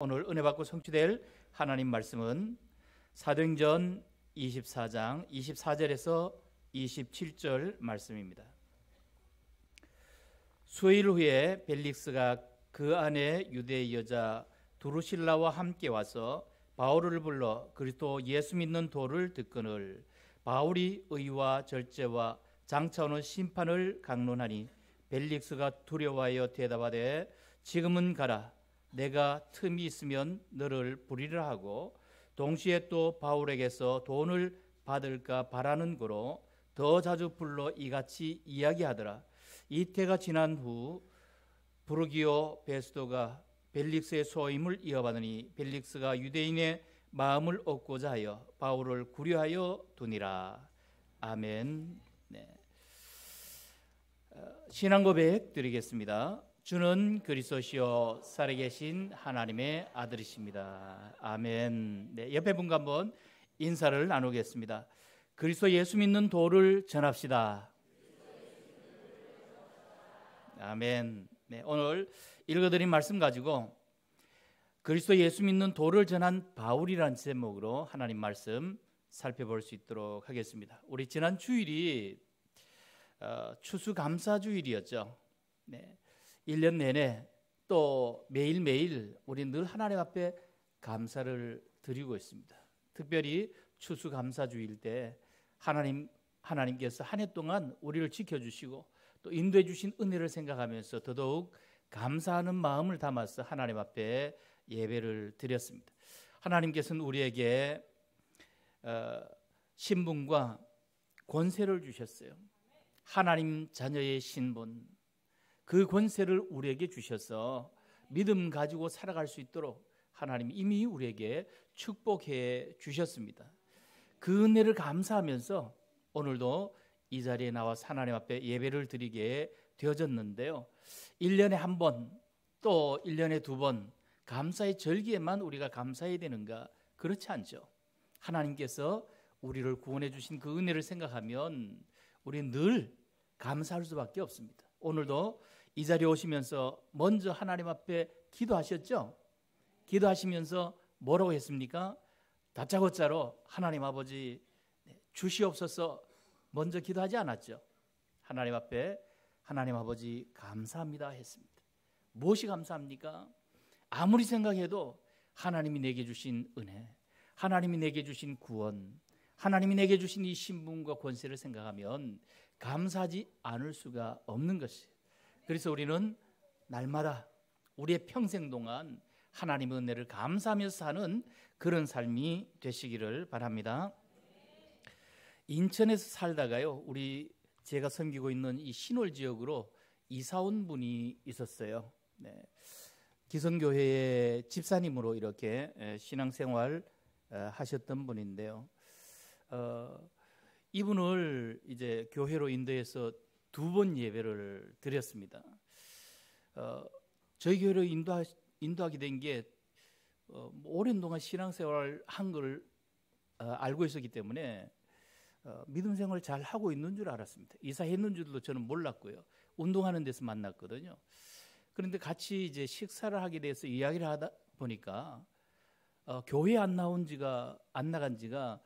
오늘 은혜 받고 성취될 하나님 말씀은 사도행전 24장 24절에서 27절 말씀입니다. 수일 후에 벨릭스가 그 안에 유대 여자 두루실라와 함께 와서 바울을 불러 그리스도 예수 믿는 도를 듣거늘 바울이 의와 절제와 장차오는 심판을 강론하니 벨릭스가 두려워하여 대답하되 지금은 가라 내가 틈이 있으면 너를 부리를 하고 동시에 또 바울에게서 돈을 받을까 바라는 거로 더 자주 불러 이같이 이야기하더라. 이태가 지난 후 부르기오 베스도가 벨릭스의 소임을 이어받으니 벨릭스가 유대인의 마음을 얻고자 하여 바울을 구려하여 두니라. 아멘. 네. 어, 신앙 고백 드리겠습니다. 주는 그리스도시요 살아계신 하나님의 아들이십니다. 아멘. 네, 옆에 분과 한번 인사를 나누겠습니다. 그리스도 예수 믿는 도를 전합시다. 아멘. 네, 오늘 읽어드린 말씀 가지고 그리스도 예수 믿는 도를 전한 바울이라 제목으로 하나님 말씀 살펴볼 수 있도록 하겠습니다. 우리 지난 주일이 어, 추수감사주일이었죠. 네. 1년 내내 또 매일매일 우리 늘 하나님 앞에 감사를 드리고 있습니다. 특별히 추수감사주일 때 하나님 하나님께서 한 해 동안 우리를 지켜 주시고 또 인도해 주신 은혜를 생각하면서 더더욱 감사하는 마음을 담아서 하나님 앞에 예배를 드렸습니다. 하나님께서는 우리에게 어, 신분과 권세를 주셨어요. 하나님 자녀의 신분, 그 권세를 우리에게 주셔서 믿음 가지고 살아갈 수 있도록 하나님 이미 우리에게 축복해 주셨습니다. 그 은혜를 감사하면서 오늘도 이 자리에 나와 하나님 앞에 예배를 드리게 되어졌는데요. 1년에 한 번, 또 1년에 두 번, 감사의 절기에만 우리가 감사해야 되는가? 그렇지 않죠. 하나님께서 우리를 구원해 주신 그 은혜를 생각하면 우리는 늘 감사할 수밖에 없습니다. 오늘도 이 자리에 오시면서 먼저 하나님 앞에 기도하셨죠? 기도하시면서 뭐라고 했습니까? 다짜고짜로 하나님 아버지 네, 주시옵소서 먼저 기도하지 않았죠. 하나님 앞에 하나님 아버지 감사합니다 했습니다. 무엇이 감사합니까? 아무리 생각해도 하나님이 내게 주신 은혜, 하나님이 내게 주신 구원, 하나님이 내게 주신 이 신분과 권세를 생각하면 감사하지 않을 수가 없는 것이에요. 그래서 우리는 날마다 우리의 평생 동안 하나님의 은혜를 감사하면서 사는 그런 삶이 되시기를 바랍니다. 인천에서 살다가요. 우리 제가 섬기고 있는 이 신월 지역으로 이사 온 분이 있었어요. 네. 기성교회의 집사님으로 이렇게 신앙생활 하셨던 분인데요. 어, 이분을 이제 교회로 인도해서 두번 예배를 드렸습니다. 어, 저희 교회로 인도하, 인도하게 된게 어, 오랜 동안 신앙생활 한걸 어, 알고 있었기 때문에 어, 믿음생활 잘 하고 있는 줄 알았습니다. 이사했는 줄도 저는 몰랐고요. 운동하는 데서 만났거든요. 그런데 같이 이제 식사를 하게 돼서 이야기를 하다 보니까 어, 교회 안 나온 지가 안 나간 지가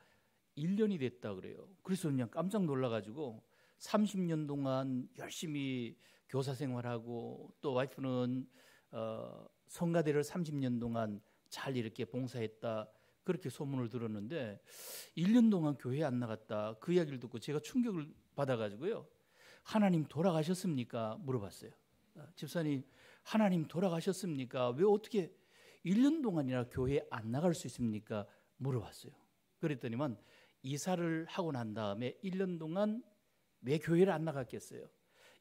1년이 됐다 그래요. 그래서 그냥 깜짝 놀라가지고 30년 동안 열심히 교사 생활하고 또 와이프는 어, 성가대를 30년 동안 잘 이렇게 봉사했다 그렇게 소문을 들었는데 1년 동안 교회 안 나갔다 그 이야기를 듣고 제가 충격을 받아가지고요 하나님 돌아가셨습니까 물어봤어요 아, 집사님 하나님 돌아가셨습니까 왜 어떻게 1년 동안이나 교회 안 나갈 수 있습니까 물어봤어요 그랬더니만 이사를 하고 난 다음에 1년 동안 왜 교회를 안 나갔겠어요?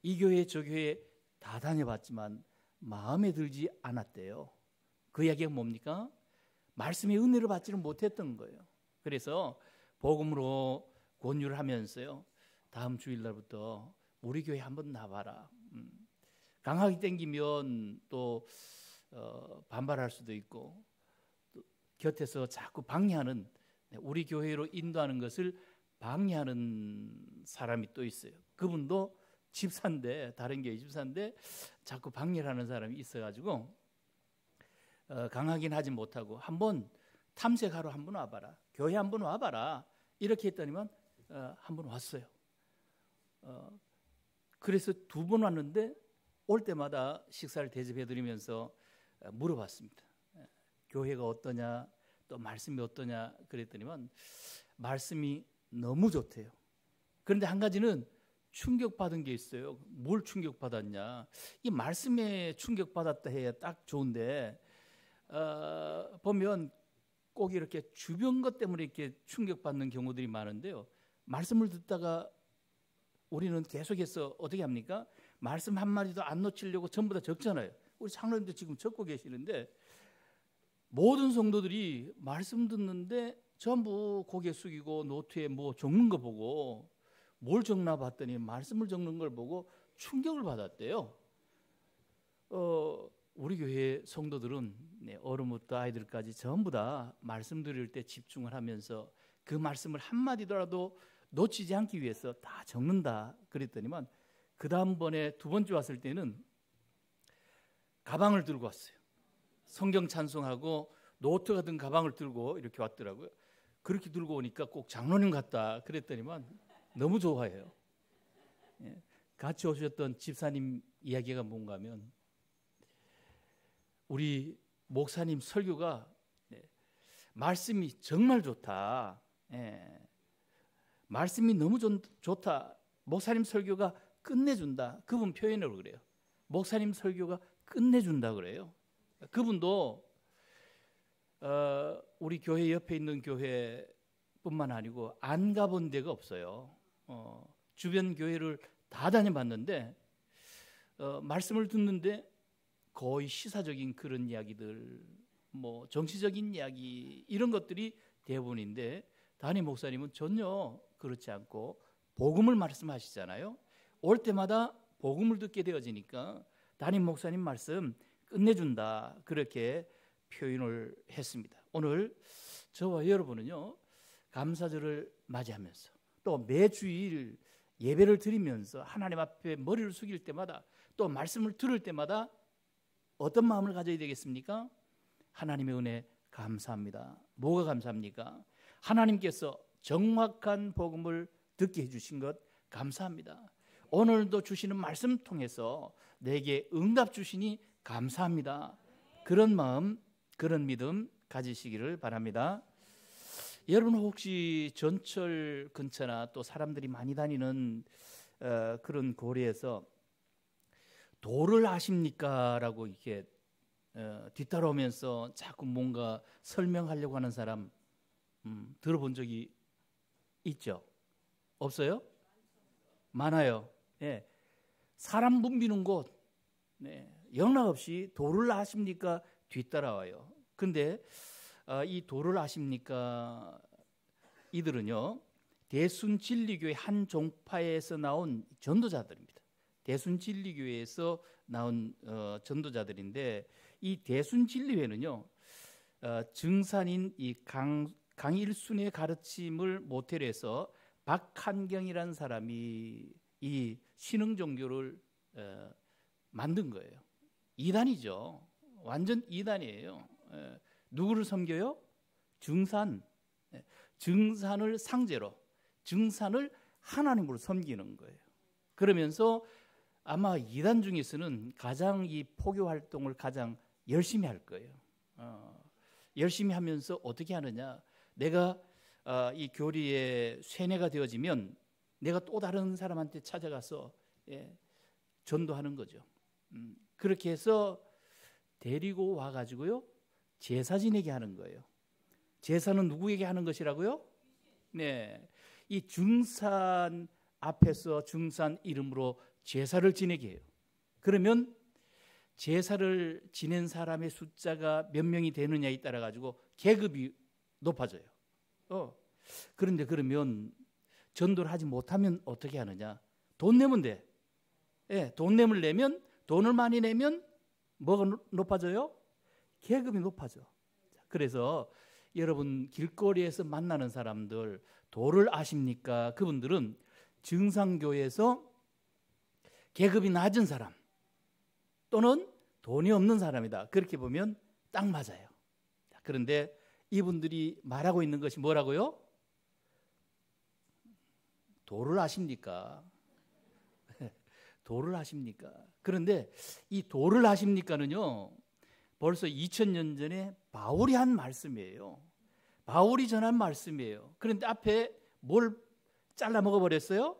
이 교회 저 교회 다 다녀봤지만 마음에 들지 않았대요. 그 이야기가 뭡니까? 말씀의 은혜를 받지를 못했던 거예요. 그래서 복음으로 권유를 하면서요. 다음 주일날부터 우리 교회 한번 나와라. 음. 강하게 땡기면 또 어, 반발할 수도 있고 곁에서 자꾸 방해하는 네, 우리 교회로 인도하는 것을 방해하는 사람이 또 있어요. 그분도 집사인데 다른 게 집사인데 자꾸 방해를 하는 사람이 있어가지고 어, 강하긴 하지 못하고 한번 탐색하러 한번 와봐라 교회 한번 와봐라 이렇게 했더니만 어, 한번 왔어요. 어, 그래서 두 번 왔는데 올 때마다 식사를 대접해드리면서 어, 물어봤습니다. 예, 교회가 어떠냐 또 말씀이 어떠냐 그랬더니만 말씀이 너무 좋대요. 그런데 한 가지는 충격받은 게 있어요. 뭘 충격받았냐? 이 말씀에 충격받았다 해야 딱 좋은데 어, 보면 꼭 이렇게 주변 것 때문에 이렇게 충격받는 경우들이 많은데요. 말씀을 듣다가 우리는 계속해서 어떻게 합니까? 말씀 한 마디도 안 놓치려고 전부 다 적잖아요. 우리 장로님도 지금 적고 계시는데 모든 성도들이 말씀 듣는데 전부 고개 숙이고 노트에 뭐 적는 거 보고 뭘 적나 봤더니 말씀을 적는 걸 보고 충격을 받았대요. 어, 우리 교회 성도들은 네, 어른부터 아이들까지 전부 다 말씀 드릴 때 집중을 하면서 그 말씀을 한마디더라도 놓치지 않기 위해서 다 적는다 그랬더니만 그 다음번에 두 번째 왔을 때는 가방을 들고 왔어요. 성경 찬송하고 노트 같은 가방을 들고 이렇게 왔더라고요. 그렇게 들고 오니까 꼭 장로님 같다 그랬더니만 너무 좋아해요. 예. 같이 오셨던 집사님 이야기가 뭔가 하면 우리 목사님 설교가 예, 말씀이 정말 좋다. 예. 말씀이 너무 좋다. 목사님 설교가 끝내준다. 그분 표현으로 그래요. 목사님 설교가 끝내준다 그래요. 그분도 어, 우리 교회 옆에 있는 교회뿐만 아니고 안 가본 데가 없어요. 어, 주변 교회를 다 다녀봤는데 어, 말씀을 듣는데 거의 시사적인 그런 이야기들, 뭐 정치적인 이야기 이런 것들이 대부분인데 단임 목사님은 전혀 그렇지 않고 복음을 말씀하시잖아요. 올 때마다 복음을 듣게 되어지니까 담임 목사님 말씀 끝내준다 그렇게 표현을 했습니다. 오늘 저와 여러분은요, 감사절을 맞이하면서 또 매주일 예배를 드리면서 하나님 앞에 머리를 숙일 때마다 또 말씀을 들을 때마다 어떤 마음을 가져야 되겠습니까? 하나님의 은혜 감사합니다. 뭐가 감사합니까? 하나님께서 정확한 복음을 듣게 해주신 것 감사합니다. 오늘도 주시는 말씀 통해서 내게 응답 주시니 감사합니다. 그런 마음 그런 믿음 가지시기를 바랍니다. 여러분 혹시 전철 근처나 또 사람들이 많이 다니는 어, 그런 거리에서 도를 아십니까라고 이렇게 어, 뒤따라오면서 자꾸 뭔가 설명하려고 하는 사람 음, 들어본 적이 있죠? 없어요? 많아요. 예. 사람 붐비는 곳, 네. 영락 없이 도를 아십니까? 뒤따라와요. 근데 아, 이 도를 아십니까? 이들은요 대순 진리교회 한 종파에서 나온 전도자들입니다. 대순 진리교회에서 나온 어, 전도자들인데 이 대순 진리회는요 어, 증산인 이 강, 강일순의 가르침을 모태로 해서 박한경이라는 사람이 이 신흥 종교를 어, 만든 거예요. 이단이죠. 완전 이단이에요. 예. 누구를 섬겨요? 증산. 예. 증산을 상제로, 증산을 하나님으로 섬기는 거예요. 그러면서 아마 이단 중에서는 가장 이 포교 활동을 가장 열심히 할 거예요. 어, 열심히 하면서 어떻게 하느냐? 내가 어, 아, 이교리에 쇠뇌가 되어지면 내가 또 다른 사람한테 찾아가서 예, 전도하는 거죠. 음, 그렇게 해서 데리고 와가지고요. 제사 지내게 하는 거예요. 제사는 누구에게 하는 것이라고요? 네. 이 중산 앞에서 중산 이름으로 제사를 지내게 해요. 그러면 제사를 지낸 사람의 숫자가 몇 명이 되느냐에 따라 가지고 계급이 높아져요. 어. 그런데 그러면 전도를 하지 못하면 어떻게 하느냐? 돈 내면 돼. 예, 돈 내면 내면 돈을 많이 내면 뭐가 높아져요? 계급이 높아져. 그래서 여러분 길거리에서 만나는 사람들 도를 아십니까? 그분들은 증상교에서 계급이 낮은 사람 또는 돈이 없는 사람이다. 그렇게 보면 딱 맞아요. 그런데 이분들이 말하고 있는 것이 뭐라고요? 도를 아십니까? 도를 아십니까? 그런데 이 도를 하십니까는요. 벌써 2000년 전에 바울이 한 말씀이에요. 바울이 전한 말씀이에요. 그런데 앞에 뭘 잘라 먹어 버렸어요?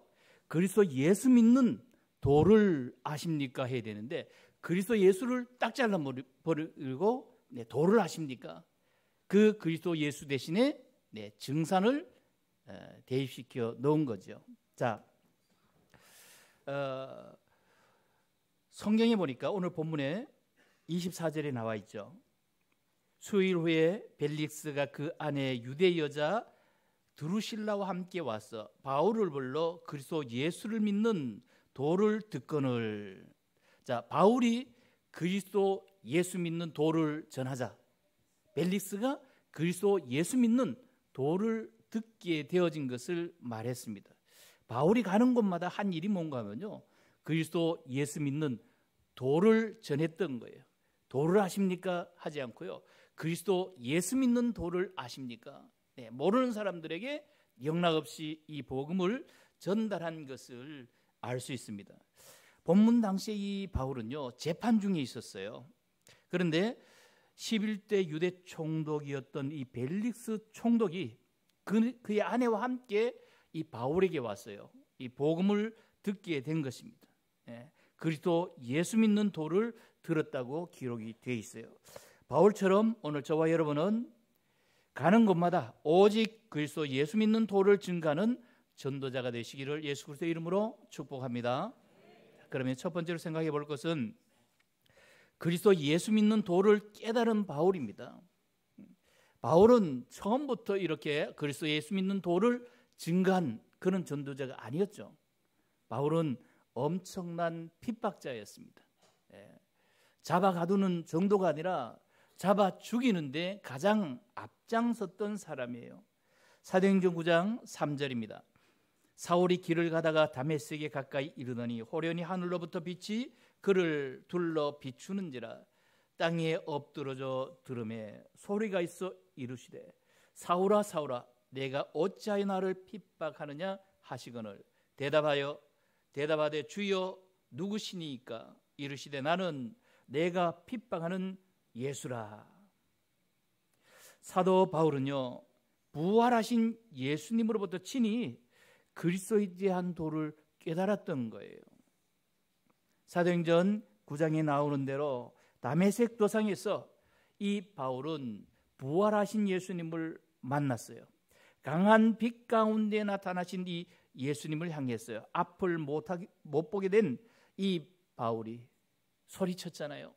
그리스도 예수 믿는 도를 아십니까 해야 되는데 그리스도 예수를 딱 잘라 버리고 네, 도를 아십니까? 그 그리스도 예수 대신에 네, 증산을 어, 대입시켜 놓은 거죠. 자, 어, 성경에 보니까 오늘 본문에 24절에 나와 있죠. 수일 후에 벨릭스가 그 아내 유대 여자 드루실라와 함께 와서 바울을 불러 그리스도 예수를 믿는 도를 듣거늘. 자, 바울이 그리스도 예수 믿는 도를 전하자. 벨릭스가 그리스도 예수 믿는 도를 듣게 되어진 것을 말했습니다. 바울이 가는 곳마다 한 일이 뭔가 하면요. 그리스도 예수 믿는 도를 전했던 거예요. 도를 아십니까? 하지 않고요. 그리스도 예수 믿는 도를 아십니까? 네, 모르는 사람들에게 영락없이 이 복음을 전달한 것을 알 수 있습니다. 본문 당시에 이 바울은요, 재판 중에 있었어요. 그런데 11대 유대 총독이었던 이 벨릭스 총독이 그, 그의 아내와 함께 이 바울에게 왔어요. 이 복음을 듣게 된 것입니다. 예, 그리스도 예수 믿는 도를 들었다고 기록이 되어 있어요. 바울처럼 오늘 저와 여러분은 가는 곳마다 오직 그리스도 예수 믿는 도를 증가하는 전도자가 되시기를 예수 그리스도의 이름으로 축복합니다. 그러면 첫 번째로 생각해 볼 것은 그리스도 예수 믿는 도를 깨달은 바울입니다. 바울은 처음부터 이렇게 그리스도 예수 믿는 도를 증가한 그런 전도자가 아니었죠. 바울은 엄청난 핍박자였습니다. 예. 잡아 가두는 정도가 아니라 잡아 죽이는데 가장 앞장섰던 사람이에요. 사도행전 9장 3절입니다. 사울이 길을 가다가 다메섹에 가까이 이르더니 호련히 하늘로부터 빛이 그를 둘러 비추는지라 땅에 엎드러져 들음에 소리가 있어 이르시되 사울아 사울아 내가 어찌하여 나를 핍박하느냐 하시거늘 대답하여 대답하되 주여 누구시니까 이르시되 나는 내가 핍박하는 예수라. 사도 바울은요 부활하신 예수님으로부터 친히 그리스도에 대한 도를 깨달았던 거예요. 사도행전 9장에 나오는 대로 담메색 도상에서 이 바울은 부활하신 예수님을 만났어요. 강한 빛 가운데 나타나신 이 예수님을 향했어요. 앞을 못 보게 된 이 바울이 소리쳤잖아요.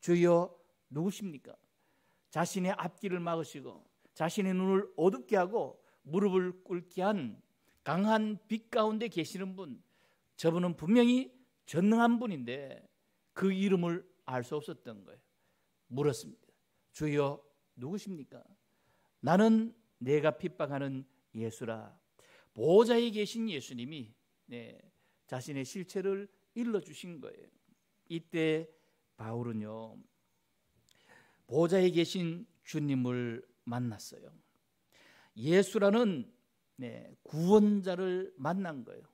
주여 누구십니까? 자신의 앞길을 막으시고 자신의 눈을 어둡게 하고 무릎을 꿇게 한 강한 빛 가운데 계시는 분 저분은 분명히 전능한 분인데 그 이름을 알 수 없었던 거예요. 물었습니다. 주여 누구십니까? 나는 내가 핍박하는 예수라. 보좌에 계신 예수님이 네, 자신의 실체를 일러주신 거예요. 이때 바울은요, 보호에 계신 주님을 만났어요. 예수라는 네, 구원자를 만난 거예요.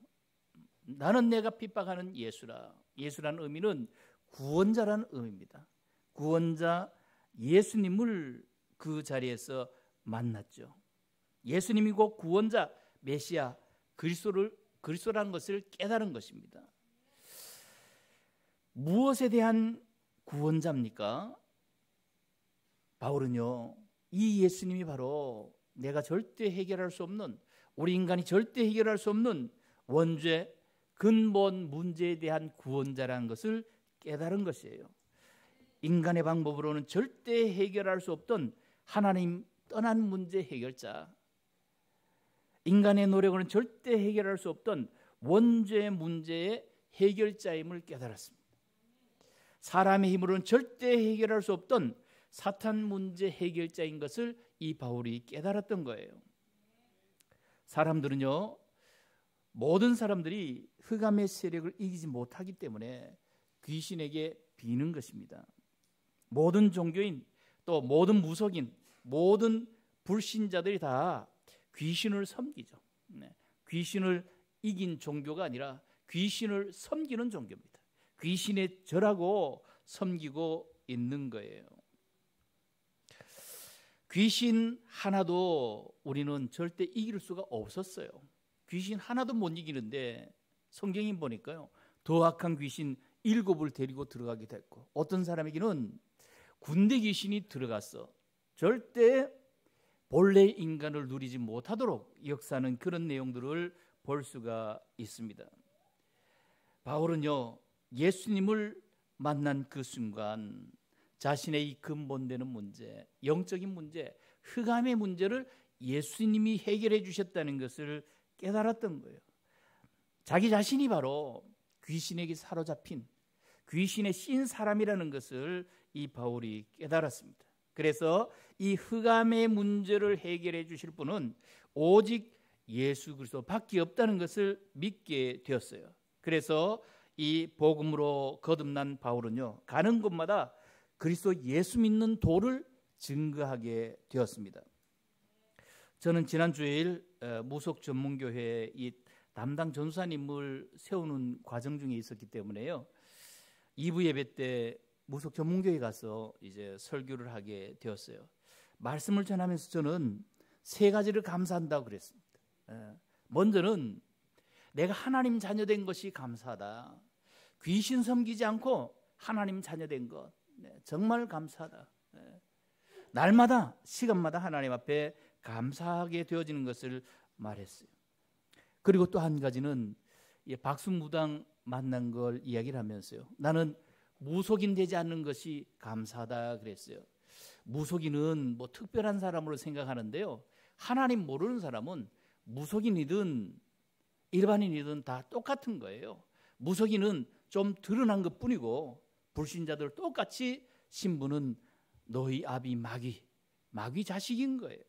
나는 내가 핍박하는 예수라. 예수라는 의미는 구원자라는 의미입니다. 구원자 예수님을 그 자리에서 만났죠. 예수님이고 구원자 메시아 그리스도를 그리스도라는 것을 깨달은 것입니다. 무엇에 대한 구원자입니까? 바울은요. 이 예수님이 바로 내가 절대 해결할 수 없는 우리 인간이 절대 해결할 수 없는 원죄 근본 문제에 대한 구원자라는 것을 깨달은 것이에요. 인간의 방법으로는 절대 해결할 수 없던 하나님 떠난 문제 해결자. 인간의 노력으로는 절대 해결할 수 없던 원죄 문제의 해결자임을 깨달았습니다. 사람의 힘으로는 절대 해결할 수 없던 사탄 문제 해결자인 것을 이 바울이 깨달았던 거예요. 사람들은요, 모든 사람들이 흑암의 세력을 이기지 못하기 때문에 귀신에게 비는 것입니다. 모든 종교인 또 모든 무속인 모든 불신자들이 다 귀신을 섬기죠. 네. 귀신을 이긴 종교가 아니라 귀신을 섬기는 종교입니다. 귀신의 절하고 섬기고 있는 거예요. 귀신 하나도 우리는 절대 이길 수가 없었어요. 귀신 하나도 못 이기는데 성경이 보니까요. 더 악한 귀신 일곱을 데리고 들어가게 됐고 어떤 사람에게는 군대 귀신이 들어갔어. 절대 본래 인간을 누리지 못하도록 역사는 그런 내용들을 볼 수가 있습니다. 바울은요, 예수님을 만난 그 순간 자신의 이 근본되는 문제, 영적인 문제, 흑암의 문제를 예수님이 해결해 주셨다는 것을 깨달았던 거예요. 자기 자신이 바로 귀신에게 사로잡힌 귀신의 씌 사람이라는 것을 이 바울이 깨달았습니다. 그래서 이 흑암의 문제를 해결해 주실 분은 오직 예수 그리스도밖에 없다는 것을 믿게 되었어요. 그래서 이 복음으로 거듭난 바울은요. 가는 곳마다 그리스도 예수 믿는 도를 증거하게 되었습니다. 저는 지난 주일 어, 무속 전문교회 이 담당 전사님을 수 세우는 과정 중에 있었기 때문에요. 2부 예배 때 무속 전문교회 가서 이제 설교를 하게 되었어요. 말씀을 전하면서 저는 세 가지를 감사한다고 그랬습니다. 예. 먼저는 내가 하나님 자녀된 것이 감사하다. 귀신 섬기지 않고 하나님 자녀된 것 네, 정말 감사하다. 예. 날마다 시간마다 하나님 앞에 감사하게 되어지는 것을 말했어요. 그리고 또 한 가지는 박수무당 만난 걸 이야기를 하면서요. 나는 무속인 되지 않는 것이 감사하다 그랬어요. 무속인은 뭐 특별한 사람으로 생각하는데요. 하나님 모르는 사람은 무속인이든 일반인이든 다 똑같은 거예요. 무속인은 좀 드러난 것 뿐이고 불신자들 똑같이 신부는 너희 아비 마귀, 마귀 자식인 거예요.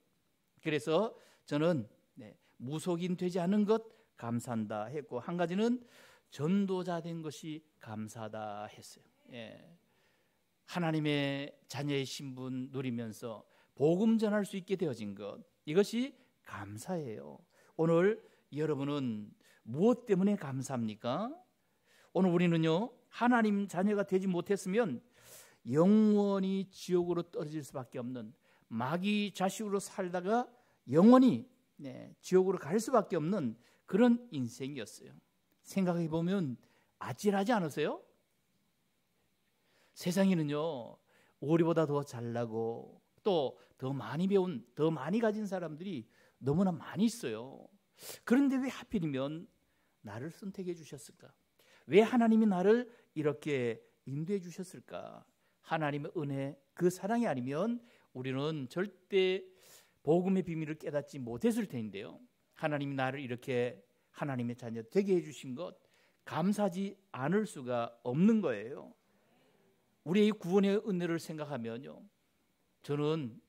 그래서 저는 네, 무속인 되지 않은 것 감사한다 했고 한 가지는 전도자 된 것이 감사하다 했어요. 예. 하나님의 자녀의신분 누리면서 복음 전할 수 있게 되어진 것 이것이 감사예요. 오늘 여러분은 무엇 때문에 감사합니까? 오늘 우리는요 하나님 자녀가 되지 못했으면 영원히 지옥으로 떨어질 수밖에 없는 마귀 자식으로 살다가 영원히 네, 지옥으로 갈 수밖에 없는 그런 인생이었어요. 생각해 보면 아찔하지 않으세요? 세상에는요 오리보다 더 잘나고 또 더 많이 배운 더 많이 가진 사람들이 너무나 많이 있어요. 그런데 왜 하필이면 나를 선택해 주셨을까? 왜 하나님이 나를 이렇게 인도해 주셨을까? 하나님의 은혜 그 사랑이 아니면 우리는 절대 복음의 비밀을 깨닫지 못했을 텐데요. 하나님이 나를 이렇게 하나님의 자녀 되게 해주신 것 감사하지 않을 수가 없는 거예요. 우리의 구원의 은혜를 생각하면요. 저는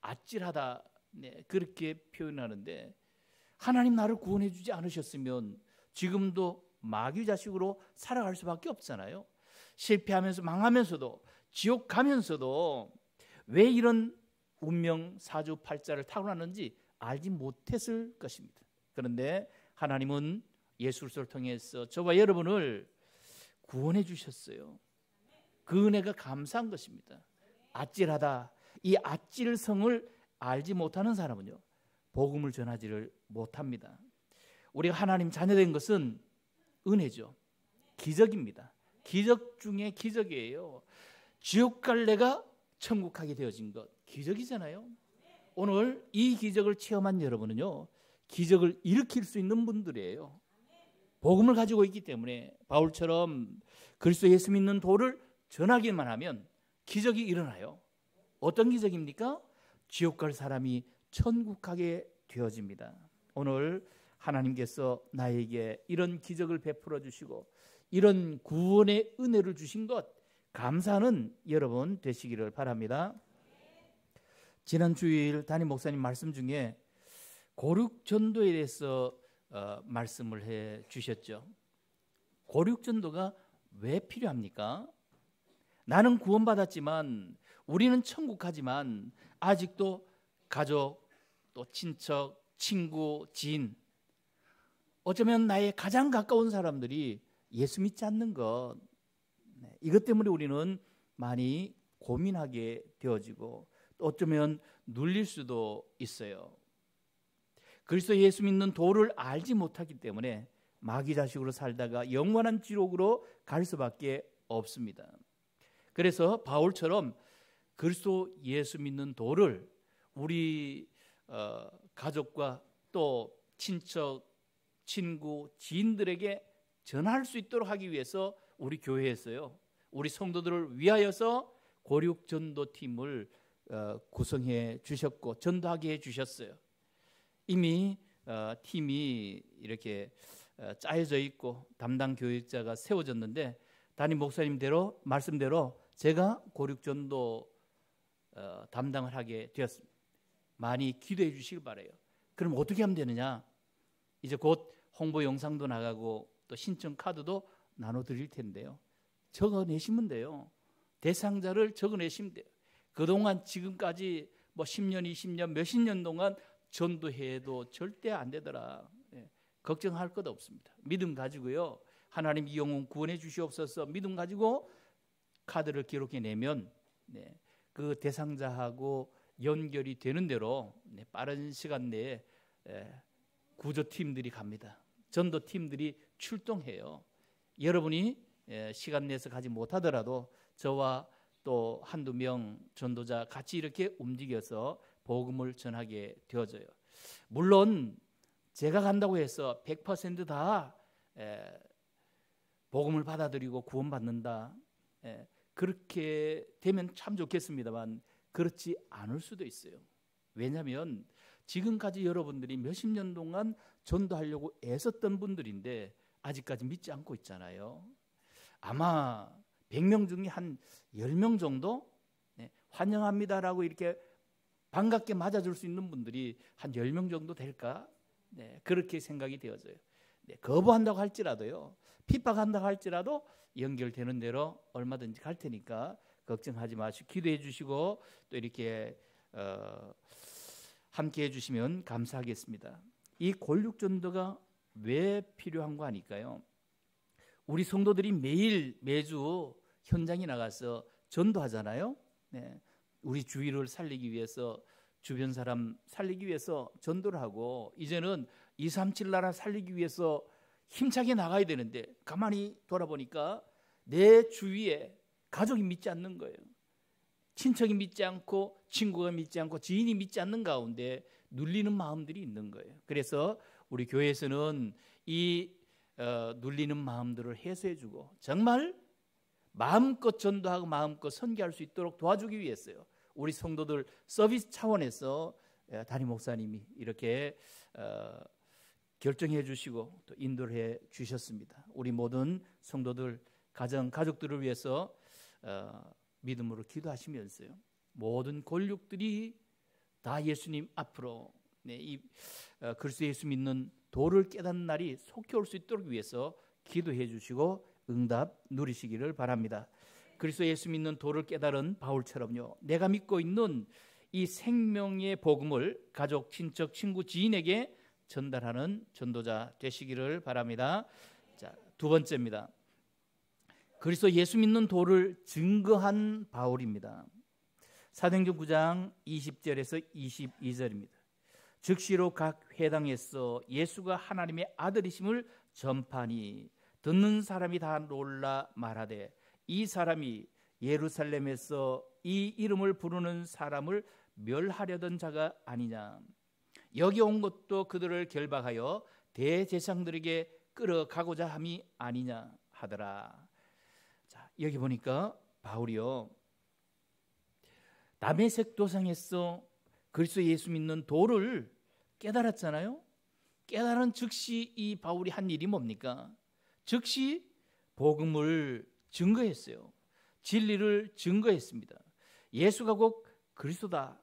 아찔하다 네, 그렇게 표현하는데 하나님 나를 구원해 주지 않으셨으면 지금도 마귀 자식으로 살아갈 수밖에 없잖아요. 실패하면서 망하면서도 지옥 가면서도 왜 이런 운명 사주팔자를 타고났는지 알지 못했을 것입니다. 그런데 하나님은 예수를 통해서 저와 여러분을 구원해 주셨어요. 그 은혜가 감사한 것입니다. 아찔하다. 이 아찔성을 알지 못하는 사람은요. 복음을 전하지를 못합니다. 우리가 하나님 자녀된 것은 은혜죠. 기적입니다. 기적 중에 기적이에요. 지옥 갈래가 천국 가게 되어진 것 기적이잖아요. 오늘 이 기적을 체험한 여러분은요. 기적을 일으킬 수 있는 분들이에요. 복음을 가지고 있기 때문에 바울처럼 그리스도 예수 믿는 도를 전하기만 하면 기적이 일어나요. 어떤 기적입니까? 지옥 갈 사람이 천국 가게 되어집니다. 오늘 하나님께서 나에게 이런 기적을 베풀어 주시고 이런 구원의 은혜를 주신 것 감사는 여러분 되시기를 바랍니다. 지난 주일 담임 목사님 말씀 중에 고륙 전도에 대해서 어, 말씀을 해 주셨죠. 고륙 전도가 왜 필요합니까? 나는 구원받았지만 우리는 천국 가지만 아직도 가족 또 친척, 친구, 지인 어쩌면 나의 가장 가까운 사람들이 예수 믿지 않는 것 네, 이것 때문에 우리는 많이 고민하게 되어지고 어쩌면 눌릴 수도 있어요. 그리스도 예수 믿는 도를 알지 못하기 때문에 마귀 자식으로 살다가 영원한 지옥으로 갈 수밖에 없습니다. 그래서 바울처럼 그리스도 예수 믿는 도를 우리 어, 가족과 또 친척, 친구, 지인들에게 전할 수 있도록 하기 위해서 우리 교회에서요. 우리 성도들을 위하여서 고륙 전도팀을 어, 구성해 주셨고 전도하게 해 주셨어요. 이미 어, 팀이 이렇게 어, 짜여져 있고 담당 교육자가 세워졌는데 담임 목사님대로 말씀대로 제가 고륙전도 어, 담당을 하게 되었습니다. 많이 기도해 주시길 바라요 그럼 어떻게 하면 되느냐? 이제 곧 홍보 영상도 나가고 또 신청 카드도 나눠 드릴 텐데요. 적어내시면 돼요. 대상자를 적어내시면 돼요. 그동안 지금까지 뭐 10년, 20년, 몇십 년 동안 전도해도 절대 안 되더라. 예. 걱정할 것 없습니다. 믿음 가지고요. 하나님 이 영혼 구원해 주시옵소서. 믿음 가지고 카드를 기록해내면 네, 그 대상자하고 연결이 되는 대로 네, 빠른 시간 내에 예, 구조팀들이 갑니다. 전도팀들이 출동해요. 여러분이 예, 시간 내서 에 가지 못하더라도 저와 또 한두 명 전도자 같이 이렇게 움직여서 복음을 전하게 되어져요. 물론 제가 간다고 해서 100%다 복음을 받아들이고 구원받는다. 예, 그렇게 되면 참 좋겠습니다만 그렇지 않을 수도 있어요. 왜냐하면 지금까지 여러분들이 몇십 년 동안 전도하려고 애썼던 분들인데 아직까지 믿지 않고 있잖아요. 아마 100명 중에 한 10명 정도 네, 환영합니다라고 이렇게 반갑게 맞아줄 수 있는 분들이 한 10명 정도 될까? 네, 그렇게 생각이 되어져요. 네, 거부한다고 할지라도요. 핍박한다 고 할지라도 연결되는 대로 얼마든지 갈 테니까 걱정하지 마시고 기도해 주시고 또 이렇게 어, 함께 해주시면 감사하겠습니다. 이권육전도가왜필요한거아닐까요 우리 성도들이 매일 매주 현장에 나가서 전도하잖아요. 네. 우리 주위를 살리기 위해서 주변 사람 살리기 위해서 전도를 하고 이제는 237 나라 살리기 위해서 힘차게 나가야 되는데 가만히 돌아보니까 내 주위에 가족이 믿지 않는 거예요. 친척이 믿지 않고 친구가 믿지 않고 지인이 믿지 않는 가운데 눌리는 마음들이 있는 거예요. 그래서 우리 교회에서는 이 어, 눌리는 마음들을 해소해주고 정말 마음껏 전도하고 마음껏 선교할 수 있도록 도와주기 위해서요. 우리 성도들 서비스 차원에서 다리 어, 목사님이 이렇게 어, 결정해 주시고 또 인도를 해 주셨습니다. 우리 모든 성도들 가정 가족들을 위해서 어, 믿음으로 기도하시면서요. 모든 권력들이 다 예수님 앞으로 네, 이 어, 그리스도 예수 믿는 도를 깨닫는 날이 속히 올수 있도록 위해서 기도해 주시고 응답 누리시기를 바랍니다. 그리스도 예수 믿는 도를 깨달은 바울처럼요. 내가 믿고 있는 이 생명의 복음을 가족, 친척, 친구, 지인에게 전달하는 전도자 되시기를 바랍니다. 자, 두 번째입니다. 그리스도 예수 믿는 도를 증거한 바울입니다. 사도행전 9장 20절에서 22절입니다. 즉시로 각 회당에서 예수가 하나님의 아들이심을 전파니 듣는 사람이 다 놀라 말하되 이 사람이 예루살렘에서 이 이름을 부르는 사람을 멸하려던 자가 아니냐 여기 온 것도 그들을 결박하여 대제상들에게 끌어가고자 함이 아니냐 하더라. 자, 여기 보니까 바울이요. 남의색 도상에서 그리스도 예수 믿는 도를 깨달았잖아요. 깨달은 즉시 이 바울이 한 일이 뭡니까? 즉시 복음을 증거했어요. 진리를 증거했습니다. 예수가 곧 그리스도다.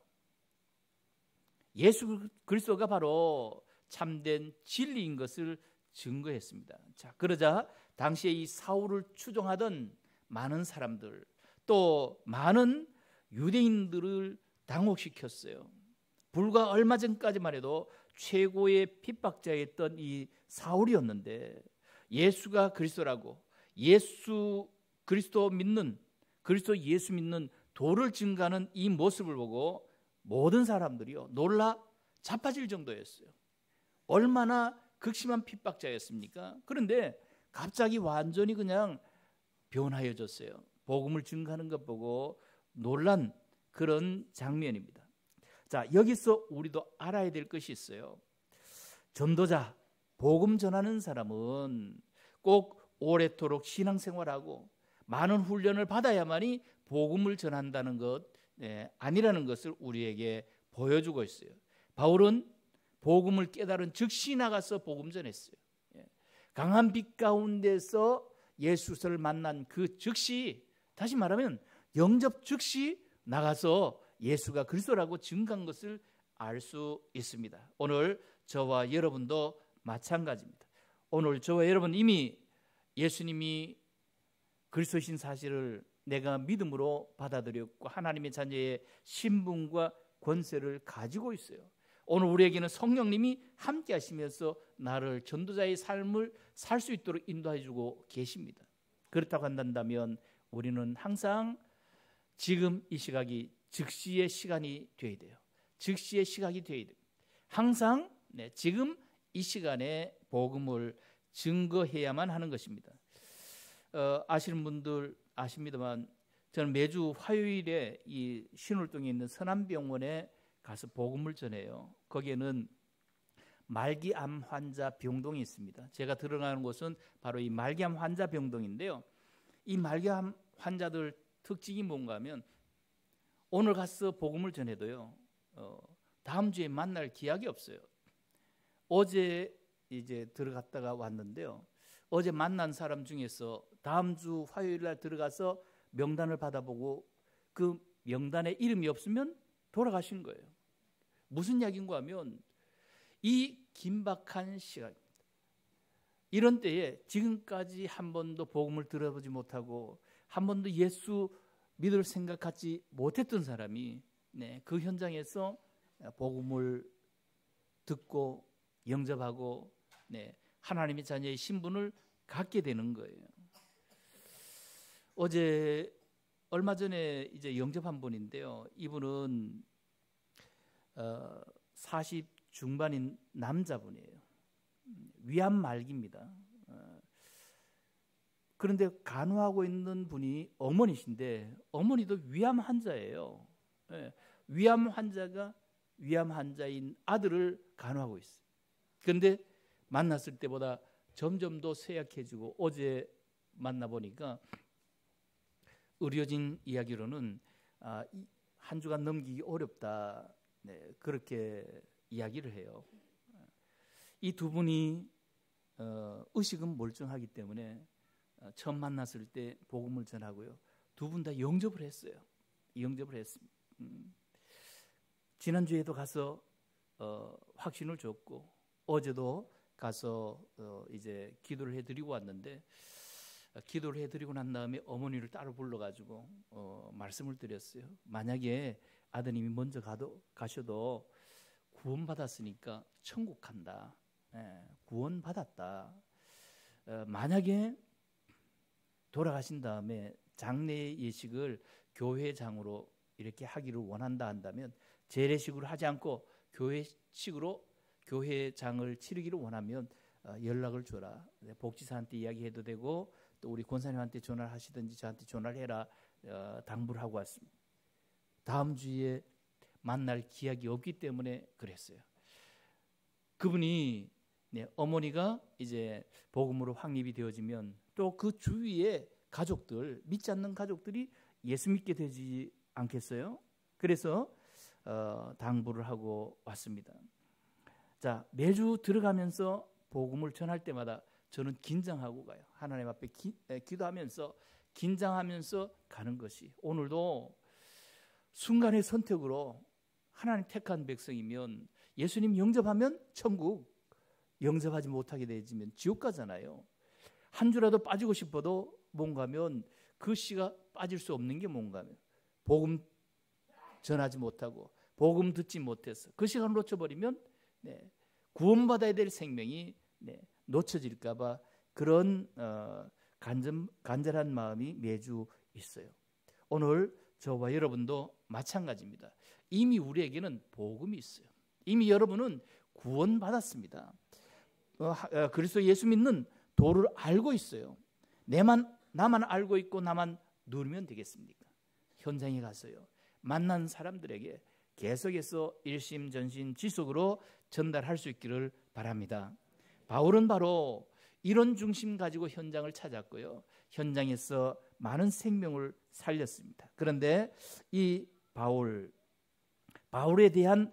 예수 그리스도가 바로 참된 진리인 것을 증거했습니다. 자, 그러자 당시에 이 사울을 추종하던 많은 사람들 또 많은 유대인들을 당혹시켰어요. 불과 얼마 전까지만 해도 최고의 핍박자였던 이 사울이었는데 예수가 그리스도라고 예수 그리스도 믿는 그리스도 예수 믿는 도를 증가하는 이 모습을 보고 모든 사람들이요 놀라 자빠질 정도였어요. 얼마나 극심한 핍박자였습니까? 그런데 갑자기 완전히 그냥 변하여졌어요. 복음을 증가하는 것 보고 놀란 그런 장면입니다. 자, 여기서 우리도 알아야 될 것이 있어요. 전도자, 복음 전하는 사람은 꼭 오래도록 신앙생활하고 많은 훈련을 받아야만이 복음을 전한다는 것 예, 아니라는 것을 우리에게 보여주고 있어요. 바울은 복음을 깨달은 즉시 나가서 복음 전했어요. 예, 강한 빛 가운데서 예수를 만난 그 즉시 다시 말하면 영접 즉시 나가서 예수가 그리스도라고 증거한 것을 알 수 있습니다. 오늘 저와 여러분도 마찬가지입니다. 오늘 저와 여러분 이미 예수님이 그리스도신 사실을 내가 믿음으로 받아들였고 하나님의 자녀의 신분과 권세를 가지고 있어요. 오늘 우리에게는 성령님이 함께 하시면서 나를 전도자의 삶을 살 수 있도록 인도해 주고 계십니다. 그렇다고 한다면 우리는 항상 지금 이 시각이 즉시의 시간이 되어야 돼요. 즉시의 시각이 되어야 돼요. 항상 네, 지금 이 시간에 복음을 증거해야만 하는 것입니다. 어, 아시는 분들 아십니다만 저는 매주 화요일에 이 신월동에 있는 선암병원에 가서 복음을 전해요. 거기에는 말기암 환자 병동이 있습니다. 제가 들어가는 곳은 바로 이 말기암 환자 병동인데요. 이 말기암 환자들 특징이 뭔가 하면 오늘 가서 복음을 전해도요. 어, 다음 주에 만날 기약이 없어요. 어제 이제 들어갔다가 왔는데요. 어제 만난 사람 중에서 다음 주 화요일 날 들어가서 명단을 받아보고 그 명단에 이름이 없으면 돌아가신 거예요. 무슨 이야기인가 하면 이 긴박한 시간입니다. 이런 때에 지금까지 한 번도 복음을 들어보지 못하고 한 번도 예수 믿을 생각하지 못했던 사람이 네, 그 현장에서 복음을 듣고 영접하고 네, 하나님의 자녀의 신분을 갖게 되는 거예요. 어제 얼마 전에 이제 영접한 분인데요. 이분은 어, 40 중반인 남자분이에요. 위암 말기입니다. 어, 그런데 간호하고 있는 분이 어머니신데 어머니도 위암 환자예요. 예, 위암 환자가 위암 환자인 아들을 간호하고 있어요. 그런데 만났을 때보다 점점 더 쇠약해지고 어제 만나보니까 의료진 이야기로는 아, 한 주간 넘기기 어렵다 네, 그렇게 이야기를 해요. 이 두 분이 어, 의식은 멀쩡하기 때문에 어, 처음 만났을 때 복음을 전하고요. 두 분 다 영접을 했어요. 영접을 했습니다. 음. 지난주에도 가서 어, 확신을 줬고 어제도 가서 어, 이제 기도를 해드리고 왔는데 기도를 해드리고 난 다음에 어머니를 따로 불러가지고 어, 말씀을 드렸어요. 만약에 아드님이 먼저 가도 가셔도 구원 받았으니까 천국 간다. 예, 구원 받았다. 어, 만약에 돌아가신 다음에 장례 예식을 교회장으로 이렇게 하기를 원한다 한다면 재래식으로 하지 않고 교회식으로 교회장을 치르기를 원하면 어, 연락을 줘라. 네, 복지사한테 이야기해도 되고 또 우리 권사님한테 전화를 하시든지 저한테 전화를 해라 어, 당부를 하고 왔습니다. 다음 주에 만날 기약이 없기 때문에 그랬어요. 그분이 네, 어머니가 이제 복음으로 확립이 되어지면 또 그 주위에 가족들 믿지 않는 가족들이 예수 믿게 되지 않겠어요? 그래서 어, 당부를 하고 왔습니다. 자 매주 들어가면서 복음을 전할 때마다 저는 긴장하고 가요. 하나님 앞에 기, 에, 기도하면서 긴장하면서 가는 것이 오늘도 순간의 선택으로 하나님 택한 백성이면 예수님 영접하면 천국, 영접하지 못하게 되지면 지옥 가잖아요. 한 주라도 빠지고 싶어도 뭔가면 그 씨가 빠질 수 없는 게 뭔가면 복음 전하지 못하고 복음 듣지 못해서 그 시간을 놓쳐버리면 네, 구원받아야 될 생명이 네, 놓쳐질까봐 그런 어, 간절, 간절한 마음이 매주 있어요. 오늘 저와 여러분도 마찬가지입니다. 이미 우리에게는 복음이 있어요. 이미 여러분은 구원받았습니다. 어, 어, 그리스도 예수 믿는 도를 알고 있어요. 내만 나만 알고 있고 나만 누르면 되겠습니까? 현장에 가서요. 만난 사람들에게 계속해서 일심전심 지속으로 전달할 수 있기를 바랍니다. 바울은 바로 이런 중심 가지고 현장을 찾았고요. 현장에서 많은 생명을 살렸습니다. 그런데 이 바울 바울에 대한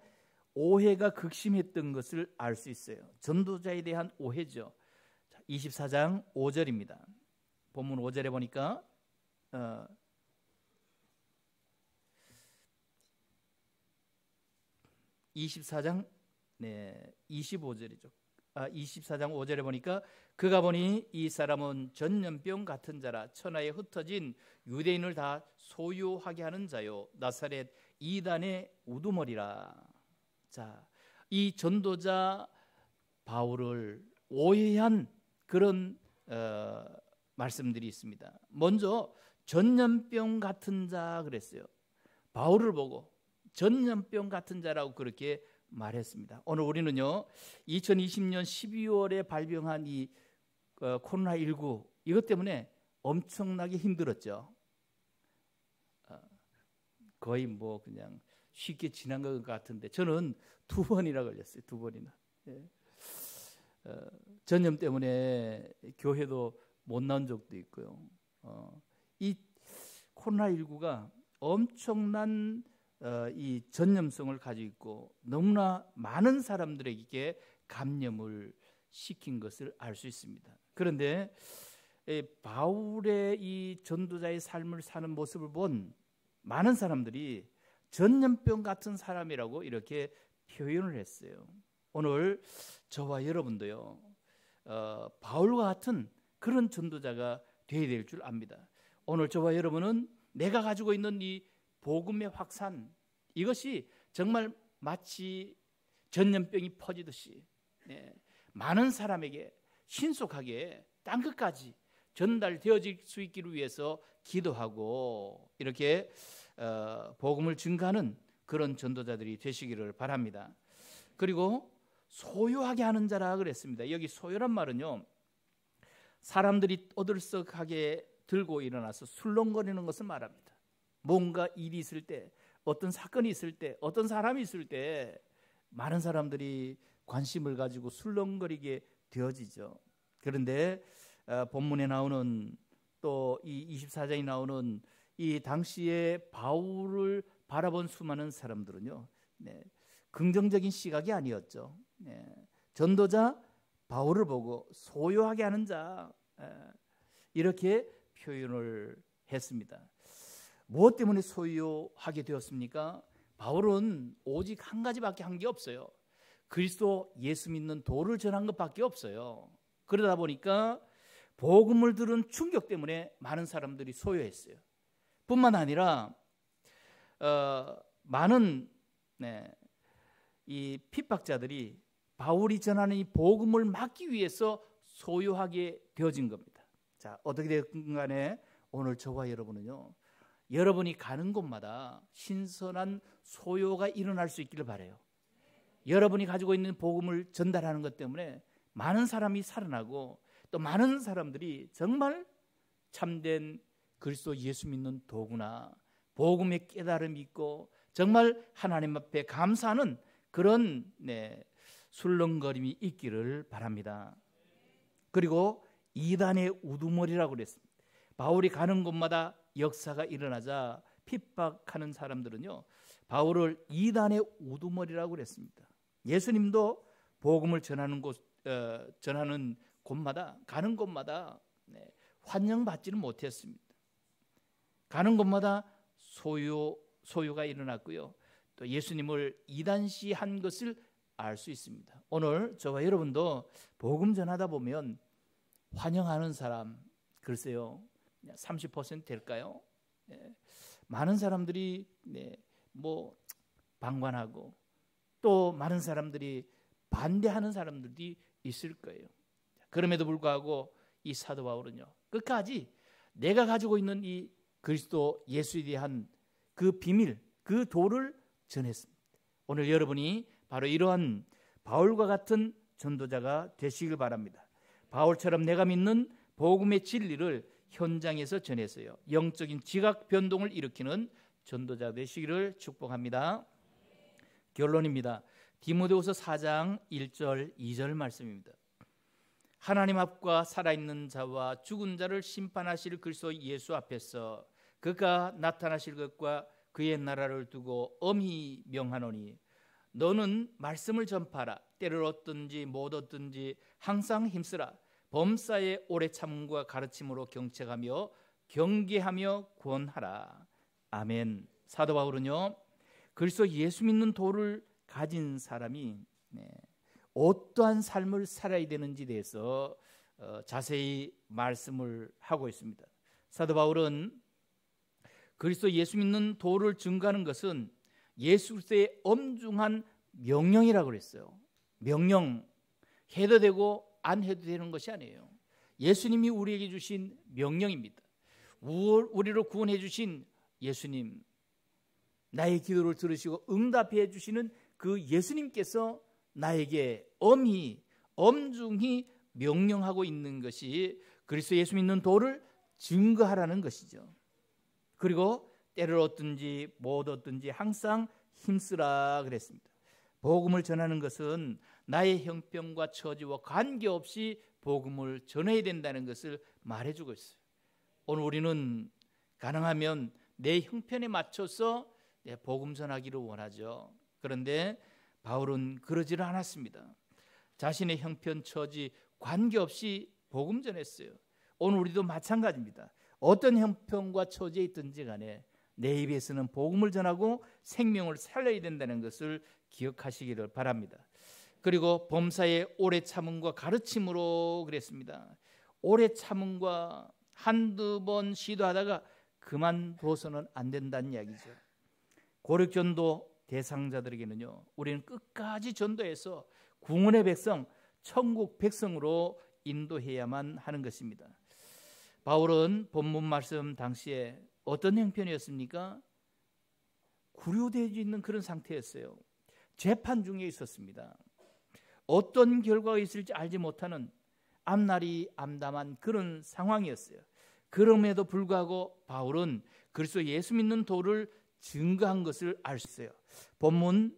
오해가 극심했던 것을 알 수 있어요. 전도자에 대한 오해죠. 24장 5절입니다. 본문 5절에 보니까 어, 이십장 네, 25절이죠. 24장 아, 5절에 보니까 그가 보니 이 사람은 전염병 같은 자라 천하에 흩어진 유대인을 다 소유하게 하는 자요 나사렛 이단의 우두머리라. 자, 이 전도자 바울을 오해한 그런 어, 말씀들이 있습니다. 먼저 전염병 같은 자 그랬어요. 바울을 보고 전염병 같은 자라고 그렇게 말했습니다. 오늘 우리는요, 2020년 12월에 발병한 이 어, 코로나19 이것 때문에 엄청나게 힘들었죠. 어, 거의 뭐 그냥 쉽게 지난 것 같은데 저는 두 번이나 걸렸어요. 두 번이나. 예. 어, 전염 때문에 교회도 못 나온 적도 있고요. 이 코로나19가 엄청난 어, 이 전염성을 가지고 있고 너무나 많은 사람들에게 감염을 시킨 것을 알 수 있습니다. 그런데 바울의 이 전도자의 삶을 사는 모습을 본 많은 사람들이 전염병 같은 사람이라고 이렇게 표현을 했어요. 오늘 저와 여러분도요, 어, 바울과 같은 그런 전도자가 되어야 될 줄 압니다. 오늘 저와 여러분은 내가 가지고 있는 이 복음의 확산 이것이 정말 마치 전염병이 퍼지듯이 네, 많은 사람에게 신속하게 땅 끝까지 전달되어질 수 있기를 위해서 기도하고 이렇게 어, 복음을 증가하는 그런 전도자들이 되시기를 바랍니다. 그리고 소유하게 하는 자라 그랬습니다. 여기 소유란 말은요. 사람들이 어들썩하게 들고 일어나서 술렁거리는 것을 말합니다. 뭔가 일이 있을 때, 어떤 사건이 있을 때, 어떤 사람이 있을 때 많은 사람들이 관심을 가지고 술렁거리게 되어지죠. 그런데 어, 본문에 나오는 또 이 24장에 나오는 이 당시에 바울을 바라본 수많은 사람들은요, 네, 긍정적인 시각이 아니었죠. 네, 전도자 바울을 보고 소유하게 하는 자 에, 이렇게 표현을 했습니다. 무엇 뭐 때문에 소유하게 되었습니까? 바울은 오직 한 가지밖에 한 게 없어요. 그리스도 예수 믿는 도를 전한 것밖에 없어요. 그러다 보니까 복음을 들은 충격 때문에 많은 사람들이 소유했어요. 뿐만 아니라 어, 많은 네, 이 핍박자들이 바울이 전하는 이 복음을 막기 위해서 소유하게 되어진 겁니다. 자 어떻게 된 간에 오늘 저와 여러분은요 여러분이 가는 곳마다 신선한 소요가 일어날 수 있기를 바래요. 여러분이 가지고 있는 복음을 전달하는 것 때문에 많은 사람이 살아나고 또 많은 사람들이 정말 참된 그리스도 예수 믿는 도구나 복음의 깨달음 있고 정말 하나님 앞에 감사하는 그런 네, 술렁거림이 있기를 바랍니다. 그리고 이단의 우두머리라고 그랬습니다. 바울이 가는 곳마다 역사가 일어나자 핍박하는 사람들은요 바울을 이단의 우두머리라고 그랬습니다. 예수님도 복음을 전하는 곳 어, 전하는 곳마다 가는 곳마다 네, 환영받지는 못했습니다. 가는 곳마다 소요 소요가 일어났고요. 또 예수님을 이단시한 것을 알 수 있습니다. 오늘 저와 여러분도 복음 전하다 보면 환영하는 사람 글쎄요 30% 될까요? 네. 많은 사람들이 네, 뭐 방관하고 또 많은 사람들이 반대하는 사람들이 있을 거예요. 그럼에도 불구하고 이 사도 바울은요 끝까지 내가 가지고 있는 이 그리스도 예수에 대한 그 비밀, 그 도를 전했습니다. 오늘 여러분이 바로 이러한 바울과 같은 전도자가 되시길 바랍니다. 바울처럼 내가 믿는 복음의 진리를 현장에서 전했어요. 영적인 지각 변동을 일으키는 전도자 되시기를 축복합니다. 결론입니다. 디모데후서 4장 1절 2절 말씀입니다. 하나님 앞과 살아있는 자와 죽은 자를 심판하실 그리스도 예수 앞에서 그가 나타나실 것과 그의 나라를 두고 엄히 명하노니 너는 말씀을 전파라 때를 얻든지 못 얻든지 항상 힘쓰라 범사에 오래 참음과 가르침으로 경책하며 경계하며 구원하라. 아멘. 사도 바울은요. 그리스도 예수 믿는 도를 가진 사람이 네, 어떠한 삶을 살아야 되는지 대해서 어, 자세히 말씀을 하고 있습니다. 사도 바울은 그리스도 예수 믿는 도를 증가하는 것은 예수 그리스도의 엄중한 명령이라고 그랬어요. 명령 해도 되고 안 해도 되는 것이 아니에요. 예수님이 우리에게 주신 명령입니다. 우리를 구원해 주신 예수님, 나의 기도를 들으시고 응답해 주시는 그 예수님께서 나에게 엄히, 엄중히 명령하고 있는 것이 그리스도 예수 믿는 도를 증거하라는 것이죠. 그리고 때를 얻든지 못 얻든지 항상 힘쓰라 그랬습니다. 복음을 전하는 것은 나의 형편과 처지와 관계없이 복음을 전해야 된다는 것을 말해주고 있어요. 오늘 우리는 가능하면 내 형편에 맞춰서 복음 전하기를 원하죠. 그런데 바울은 그러지를 않았습니다. 자신의 형편, 처지 관계없이 복음 전했어요. 오늘 우리도 마찬가지입니다. 어떤 형편과 처지에 있든지 간에 내 입에서는 복음을 전하고 생명을 살려야 된다는 것을 기억하시기를 바랍니다. 그리고 범사의 오래 참음과 가르침으로 그랬습니다. 오래 참음과 한두 번 시도하다가 그만둬서는 안 된다는 이야기죠. 고력전도 대상자들에게는요. 우리는 끝까지 전도해서 궁원의 백성, 천국 백성으로 인도해야만 하는 것입니다. 바울은 본문 말씀 당시에 어떤 형편이었습니까? 구류되어 있는 그런 상태였어요. 재판 중에 있었습니다. 어떤 결과가 있을지 알지 못하는 앞날이 암담한 그런 상황이었어요. 그럼에도 불구하고 바울은 그리스도 예수 믿는 도를 증거한 것을 알 수 있어요. 본문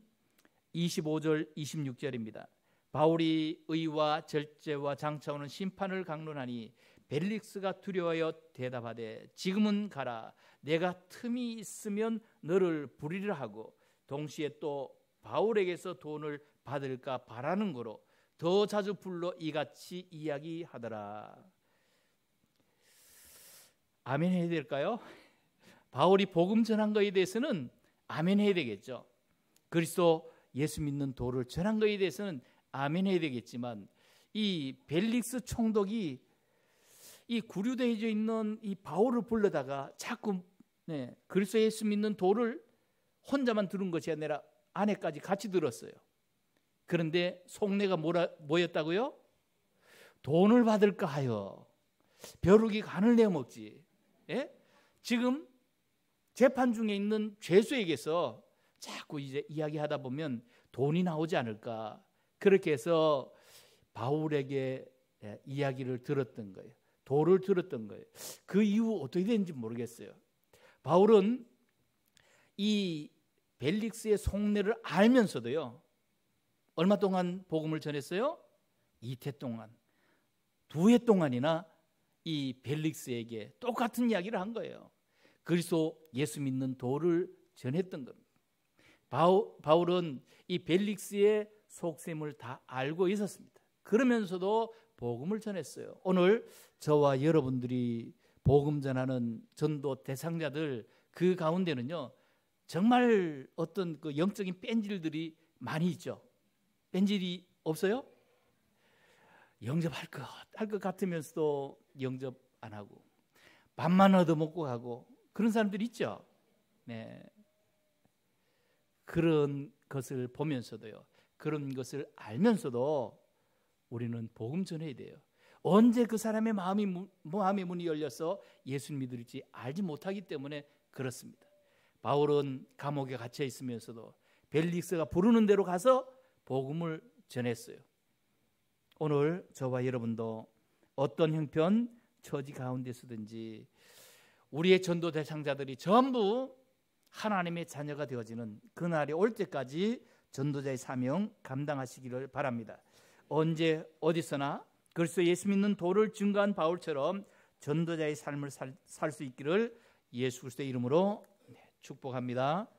25절 26절입니다. 바울이 의와 절제와 장차오는 심판을 강론하니 벨릭스가 두려워하여 대답하되 지금은 가라 내가 틈이 있으면 너를 부리를 하고 동시에 또 바울에게서 돈을 받을까 바라는 거로 더 자주 불러 이같이 이야기하더라. 아멘 해야 될까요? 바울이 복음 전한 것에 대해서는 아멘 해야 되겠죠. 그리스도 예수 믿는 도를 전한 것에 대해서는 아멘 해야 되겠지만 이 벨릭스 총독이 이구류되어 있는 이 바울을 불러다가 자꾸 네, 그리스도 예수 믿는 도를 혼자만 들은 것이 아니라 아내까지 같이 들었어요. 그런데 속내가 뭐라, 뭐였다고요? 돈을 받을까 하여 벼룩이 간을 내먹지. 예? 지금 재판 중에 있는 죄수에게서 자꾸 이제 이야기하다 보면 돈이 나오지 않을까. 그렇게 해서 바울에게 예, 이야기를 들었던 거예요. 도를 들었던 거예요. 그 이후 어떻게 된지 모르겠어요. 바울은 이 벨릭스의 속내를 알면서도요. 얼마 동안 복음을 전했어요? 이태 동안. 두 해 동안이나 이 벨릭스에게 똑같은 이야기를 한 거예요. 그리스도 예수 믿는 도를 전했던 겁니다. 바울, 바울은 이 벨릭스의 속셈을 다 알고 있었습니다. 그러면서도 복음을 전했어요. 오늘 저와 여러분들이 복음 전하는 전도 대상자들 그 가운데는요. 정말 어떤 그 영적인 뺀질들이 많이 있죠. 뺀질이 없어요? 영접할 것, 할 것 같으면서도 영접 안 하고, 밥만 얻어먹고 가고, 그런 사람들 있죠? 네. 그런 것을 보면서도요, 그런 것을 알면서도 우리는 복음 전해야 돼요. 언제 그 사람의 마음이, 마음의 문이 열려서 예수 믿을지 알지 못하기 때문에 그렇습니다. 바울은 감옥에 갇혀 있으면서도 벨릭스가 부르는 대로 가서 복음을 전했어요. 오늘 저와 여러분도 어떤 형편 처지 가운데서든지 우리의 전도 대상자들이 전부 하나님의 자녀가 되어지는 그날이 올 때까지 전도자의 사명 감당하시기를 바랍니다. 언제 어디서나 글쎄 예수 믿는 도를 증거한 바울처럼 전도자의 삶을 살 수 있기를 예수 그리스도의 이름으로 축복합니다.